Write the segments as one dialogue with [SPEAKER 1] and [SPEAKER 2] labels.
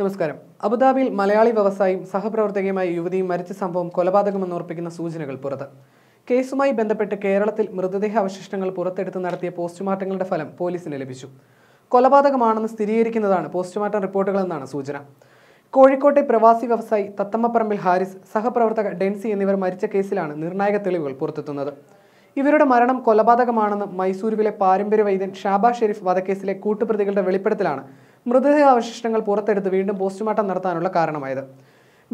[SPEAKER 1] നമസ്കാരം അബുദാബിയിൽ മലയാളി വ്യവസായിയും സഹപ്രവർത്തകയുമായ യുവതിയും മരിച്ച സംഭവം കൊലപാതകമെന്ന് ഉറപ്പിക്കുന്ന സൂചനകൾ പുറത്ത് കേസുമായി ബന്ധപ്പെട്ട് കേരളത്തിൽ മൃതദേഹ അവശിഷ്ടങ്ങൾ പുറത്തെടുത്ത് നടത്തിയ പോസ്റ്റ്മോർട്ടങ്ങളുടെ ഫലം പോലീസിന് ലഭിച്ചു കൊലപാതകമാണെന്ന് സ്ഥിരീകരിക്കുന്നതാണ് പോസ്റ്റ്മോർട്ടം റിപ്പോർട്ടുകളെന്നാണ് സൂചന കോഴിക്കോട്ടെ പ്രവാസി വ്യവസായി തത്തമ്മപ്പറമ്പിൽ ഹാരിസ് സഹപ്രവർത്തക ഡെൻസി എന്നിവർ മരിച്ച കേസിലാണ് നിർണായക തെളിവുകൾ പുറത്തെത്തുന്നത് ഇവരുടെ മരണം കൊലപാതകമാണെന്ന് മൈസൂരുവിലെ പാരമ്പര്യ വൈദ്യൻ ഷാബ ഷെരീഫ് വധക്കേസിലെ കൂട്ടുപ്രതികളുടെ വെളിപ്പെടുത്തലാണ് മൃതദേഹാവശിഷ്ടങ്ങൾ പുറത്തെടുത്ത് വീണ്ടും പോസ്റ്റ്മോർട്ടം നടത്താനുള്ള കാരണമായത്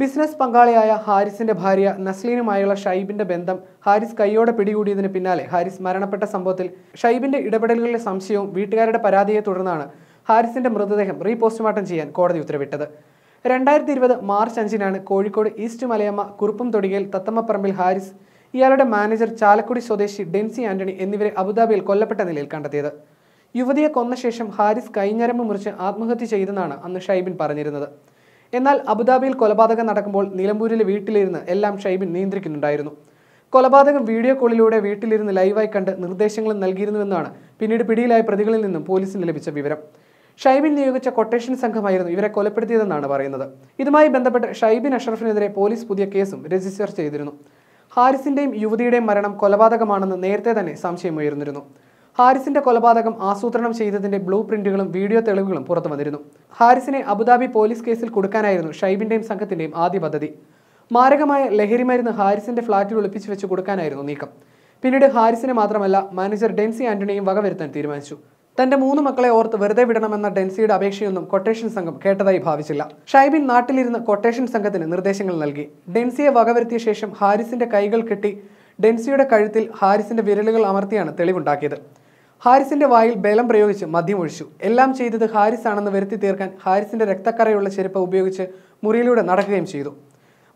[SPEAKER 1] ബിസിനസ് പങ്കാളിയായ ഹാരിസിന്റെ ഭാര്യ നസ്ലീനുമായുള്ള ഷൈബിന്റെ ബന്ധം ഹാരിസ് കൈയോടെ പിടികൂടിയതിന് പിന്നാലെ ഹാരിസ് മരണപ്പെട്ട സംഭവത്തിൽ ഷൈബിന്റെ ഇടപെടലുകളിലെ സംശയവും വീട്ടുകാരുടെ പരാതിയെ തുടർന്നാണ് ഹാരിസിന്റെ മൃതദേഹം റീപോസ്റ്റ്മോർട്ടം ചെയ്യാൻ കോടതി ഉത്തരവിട്ടത് രണ്ടായിരത്തി ഇരുപത് മാർച്ച് അഞ്ചിനാണ് കോഴിക്കോട് ഈസ്റ്റ് മലയമ്മ കുറുപ്പം തൊടികയിൽ തത്തമ്മപ്പറമ്പിൽ ഹാരിസ് ഇയാളുടെ മാനേജർ ചാലക്കുടി സ്വദേശി ഡെൻസി ആന്റണി എന്നിവരെ അബുദാബിയിൽ കൊല്ലപ്പെട്ട നിലയിൽ കണ്ടെത്തിയത് യുവതിയെ കൊന്ന ശേഷം ഹാരിസ് കൈഞ്ഞരമ്പ് മുറിച്ച് ആത്മഹത്യ ചെയ്തെന്നാണ് അന്ന് ഷൈബിൻ പറഞ്ഞിരുന്നത് എന്നാൽ അബുദാബിയിൽ കൊലപാതകം നടക്കുമ്പോൾ നിലമ്പൂരിലെ വീട്ടിലിരുന്ന് എല്ലാം ഷൈബിൻ നിയന്ത്രിക്കുന്നുണ്ടായിരുന്നു കൊലപാതകം വീഡിയോ കോളിലൂടെ വീട്ടിലിരുന്ന് ലൈവായി കണ്ട് നിർദ്ദേശങ്ങളും നൽകിയിരുന്നുവെന്നാണ് പിന്നീട് പിടിയിലായ പ്രതികളിൽ നിന്നും പോലീസിന് ലഭിച്ച വിവരം ഷൈബിൻ നിയോഗിച്ച കൊട്ടേഷൻ സംഘമായിരുന്നു ഇവരെ കൊലപ്പെടുത്തിയതെന്നാണ് പറയുന്നത് ഇതുമായി ബന്ധപ്പെട്ട് ഷൈബിൻ അഷറഫിനെതിരെ പോലീസ് പുതിയ കേസും രജിസ്റ്റർ ചെയ്തിരുന്നു ഹാരിസിന്റെയും യുവതിയുടെയും മരണം കൊലപാതകമാണെന്ന് നേരത്തെ തന്നെ സംശയമുയർന്നിരുന്നു ഹാരിസിന്റെ കൊലപാതകം ആസൂത്രണം ചെയ്തതിന്റെ ബ്ലൂ പ്രിന്റുകളും വീഡിയോ തെളിവുകളും പുറത്തു വന്നിരുന്നു ഹാരിസിനെ അബുദാബി പോലീസ് കേസിൽ കൊടുക്കാനായിരുന്നു ഷൈബിന്റെയും സംഘത്തിന്റെയും ആദ്യ പദ്ധതി മാരകമായ ലഹരി മരുന്ന് ഹാരിസിന്റെ ഫ്ളാറ്റിൽ ഒളിപ്പിച്ചു വെച്ച് കൊടുക്കാനായിരുന്നു നീക്കം പിന്നീട് ഹാരിസിനെ മാത്രമല്ല മാനേജർ ഡെൻസി ആന്റണിയും വകവരുത്താൻ തീരുമാനിച്ചു തന്റെ മൂന്ന് മക്കളെ ഓർത്ത് വെറുതെ വിടണമെന്ന ഡെൻസിയുടെ അപേക്ഷയൊന്നും കൊട്ടേഷൻ സംഘം കേട്ടതായി ഭാവിച്ചില്ല ഷൈബിൻ നാട്ടിലിരുന്ന് കൊട്ടേഷൻ സംഘത്തിന് നിർദ്ദേശങ്ങൾ നൽകി ഡെൻസിയെ വകവരുത്തിയ ശേഷം ഹാരിസിന്റെ കൈകൾ കെട്ടി ഡെൻസിയുടെ കഴുത്തിൽ ഹാരിസിന്റെ വിരലുകൾ അമർത്തിയാണ് തെളിവുണ്ടാക്കിയത് ഹാരിസിന്റെ വായിൽ ബലം പ്രയോഗിച്ച് മദ്യമൊഴിച്ചു എല്ലാം ചെയ്തത് ഹാരിസ് ആണെന്ന് വരുത്തി തീർക്കാൻ ഹാരിസിന്റെ രക്തക്കറയുള്ള ചെരുപ്പ് ഉപയോഗിച്ച് മുറിയിലൂടെ നടക്കുകയും ചെയ്തു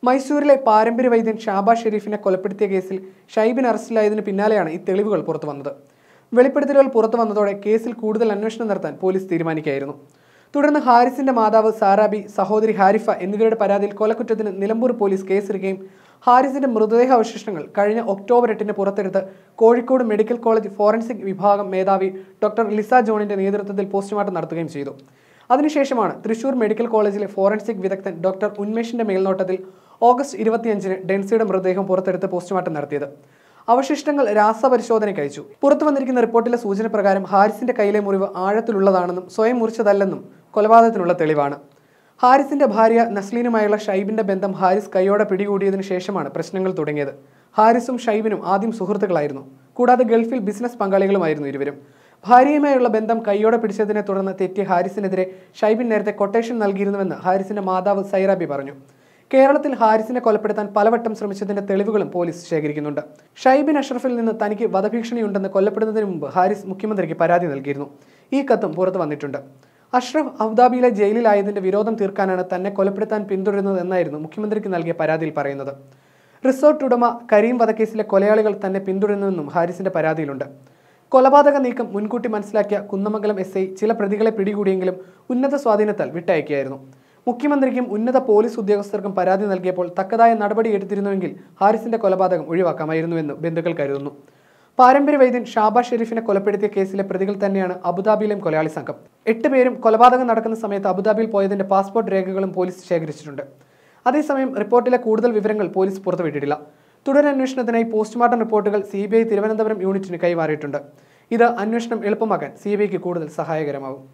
[SPEAKER 1] മൈസൂരിലെ പാരമ്പര്യ വൈദ്യൻ ഷാബാ ഷെരീഫിനെ കൊലപ്പെടുത്തിയ കേസിൽ ഷൈബിൻ അറസ്റ്റിലായതിനു പിന്നാലെയാണ് ഈ തെളിവുകൾ പുറത്തു വന്നത് വെളിപ്പെടുത്തലുകൾ പുറത്തു വന്നതോടെ കേസിൽ കൂടുതൽ അന്വേഷണം നടത്താൻ പോലീസ് തീരുമാനിക്കുകയായിരുന്നു തുടർന്ന് ഹാരിസിന്റെ മാതാവ് സാറാബി സഹോദരി ഹാരിഫ എന്നിവരുടെ പരാതിയിൽ കൊലക്കുറ്റത്തിന് നിലമ്പൂർ പോലീസ് കേസെടുക്കുകയും ഹാരിസിന്റെ മൃതദേഹ അവശിഷ്ടങ്ങൾ കഴിഞ്ഞ ഒക്ടോബർ എട്ടിന് പുറത്തെടുത്ത് കോഴിക്കോട് മെഡിക്കൽ കോളേജ് ഫോറൻസിക് വിഭാഗം മേധാവി ഡോക്ടർ ലിസ ജോണിന്റെ നേതൃത്വത്തിൽ പോസ്റ്റ്മോർട്ടം നടത്തുകയും ചെയ്തു അതിനുശേഷമാണ് തൃശൂർ മെഡിക്കൽ കോളേജിലെ ഫോറൻസിക് വിദഗ്ധൻ ഡോക്ടർ ഉന്മേഷിന്റെ മേൽനോട്ടത്തിൽ ഓഗസ്റ്റ് ഇരുപത്തിയഞ്ചിന് ഡെൻസിയുടെ മൃതദേഹം പുറത്തെടുത്ത് പോസ്റ്റ്മോർട്ടം നടത്തിയത് അവശിഷ്ടങ്ങൾ രാസപരിശോധനയ്ക്ക് അയച്ചു പുറത്തു വന്നിരിക്കുന്ന റിപ്പോർട്ടിലെ സൂചന പ്രകാരം ഹാരിസിന്റെ കയ്യിലെ മുറിവ് ആഴത്തിലുള്ളതാണെന്നും സ്വയം മുറിച്ചതല്ലെന്നും കൊലപാതകത്തിനുള്ള തെളിവാണ് ഹാരിസിന്റെ ഭാര്യ നസ്ലീനുമായുള്ള ഷൈബിന്റെ ബന്ധം ഹാരിസ് കൈയോടെ പിടികൂടിയതിനു ശേഷമാണ് പ്രശ്നങ്ങൾ തുടങ്ങിയത് ഹാരിസും ഷൈബിനും ആദ്യം സുഹൃത്തുക്കളായിരുന്നു കൂടാതെ ഗൾഫിൽ ബിസിനസ് പങ്കാളികളുമായിരുന്നു ഇരുവരും ഭാര്യയുമായുള്ള ബന്ധം കൈയോടെ പിടിച്ചതിനെ തുടർന്ന് തെറ്റി ഹാരിസിനെതിരെ ഷൈബിൻ നേരത്തെ കൊട്ടേഷൻ നൽകിയിരുന്നുവെന്ന് ഹാരിസിന്റെ മാതാവ് സൈറാബി പറഞ്ഞു കേരളത്തിൽ ഹാരിസിനെ കൊലപ്പെടുത്താൻ പലവട്ടം ശ്രമിച്ചതിന്റെ തെളിവുകളും പോലീസ് ശേഖരിക്കുന്നുണ്ട് ഷൈബിൻ അഷ്റഫിൽ നിന്ന് തനിക്ക് വധഭീഷണിയുണ്ടെന്ന് കൊല്ലപ്പെടുന്നതിന് മുമ്പ് ഹാരിസ് മുഖ്യമന്ത്രിക്ക് പരാതി നൽകിയിരുന്നു ഈ കത്തും പുറത്തു വന്നിട്ടുണ്ട് അഷ്റഫ് അബുദാബിയിലെ ജയിലിലായതിന്റെ വിരോധം തീർക്കാനാണ് തന്നെ കൊലപ്പെടുത്താൻ എന്നായിരുന്നു മുഖ്യമന്ത്രിക്ക് നൽകിയ പരാതിയിൽ പറയുന്നത് റിസോർട്ട് ഉടമ കരീം വധക്കേസിലെ കൊലയാളികൾ തന്നെ പിന്തുടരുന്നുവെന്നും ഹാരിസിന്റെ പരാതിയിലുണ്ട് കൊലപാതക നീക്കം മുൻകൂട്ടി മനസ്സിലാക്കിയ കുന്നമംഗലം എസ് ഐ ചില പ്രതികളെ പിടികൂടിയെങ്കിലും ഉന്നത സ്വാധീനത്താൽ വിട്ടയക്കുകയായിരുന്നു മുഖ്യമന്ത്രിക്കും ഉന്നത പോലീസ് ഉദ്യോഗസ്ഥർക്കും പരാതി നൽകിയപ്പോൾ തക്കതായ നടപടി എടുത്തിരുന്നുവെങ്കിൽ ഹാരിസിന്റെ കൊലപാതകം ഒഴിവാക്കാമായിരുന്നുവെന്ന് ബന്ധുക്കൾ കരുതുന്നു പാരമ്പര്യ വൈദ്യൻ ഷാബാ ഷെരീഫിനെ കൊലപ്പെടുത്തിയ കേസിലെ പ്രതികൾ തന്നെയാണ് അബുദാബിയിലെയും കൊലയാളി സംഘം എട്ട് പേരും കൊലപാതകം നടക്കുന്ന സമയത്ത് അബുദാബിയിൽ പോയതിന്റെ പാസ്പോർട്ട് രേഖകളും പോലീസ് ശേഖരിച്ചിട്ടുണ്ട് അതേസമയം റിപ്പോർട്ടിലെ കൂടുതൽ വിവരങ്ങൾ പോലീസ് പുറത്തുവിട്ടിട്ടില്ല തുടരന്വേഷണത്തിനായി പോസ്റ്റ്മോർട്ടം റിപ്പോർട്ടുകൾ സി തിരുവനന്തപുരം യൂണിറ്റിന് കൈമാറിയിട്ടുണ്ട് ഇത് അന്വേഷണം എളുപ്പമാക്കാൻ സി കൂടുതൽ സഹായകരമാകും